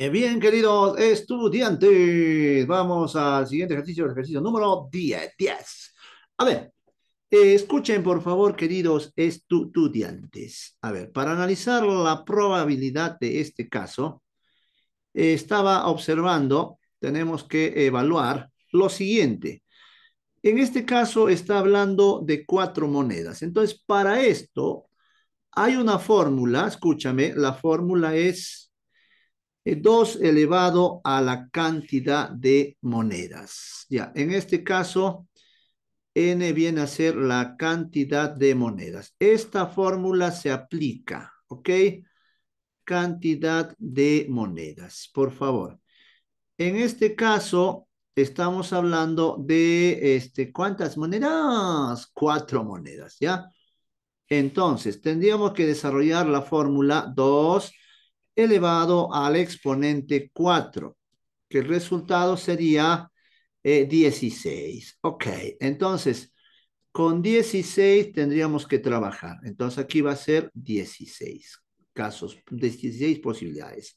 Eh, bien, queridos estudiantes, vamos al siguiente ejercicio, el ejercicio número 10. A ver, eh, escuchen por favor, queridos estudiantes. A ver, para analizar la probabilidad de este caso, eh, estaba observando, tenemos que evaluar lo siguiente. En este caso está hablando de cuatro monedas. Entonces, para esto hay una fórmula, escúchame, la fórmula es 2 eh, elevado a la cantidad de monedas. Ya, en este caso, n viene a ser la cantidad de monedas. Esta fórmula se aplica, ¿ok? Cantidad de monedas, por favor. En este caso, estamos hablando de, este, ¿cuántas monedas? Cuatro monedas, ¿ya? Entonces, tendríamos que desarrollar la fórmula 2 elevado al exponente 4, que el resultado sería eh, dieciséis. 16. Ok, entonces con 16 tendríamos que trabajar. Entonces aquí va a ser 16 casos, 16 posibilidades.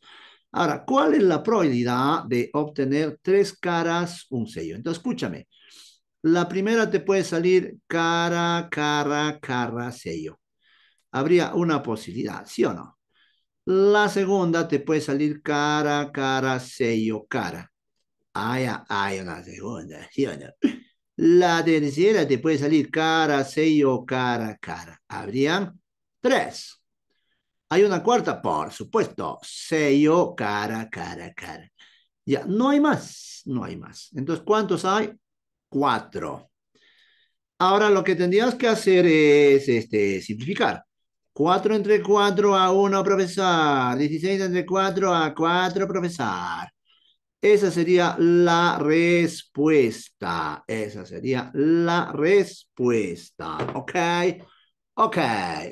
Ahora, ¿cuál es la probabilidad de obtener tres caras, un sello? Entonces, escúchame. La primera te puede salir cara, cara, cara, sello. Habría una posibilidad, ¿sí o no? La segunda te puede salir cara, cara, sello, cara. Hay, hay una segunda, La tercera te puede salir cara, sello, cara, cara. Habrían tres. Hay una cuarta, por supuesto. Sello, cara, cara, cara. Ya, no hay más, no hay más. Entonces, ¿cuántos hay? Cuatro. Ahora lo que tendrías que hacer es este, simplificar. 4 entre 4 a 1, profesor. 16 entre 4 a 4, profesor. Esa sería la respuesta. Esa sería la respuesta. ¿Ok? Ok,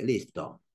listo.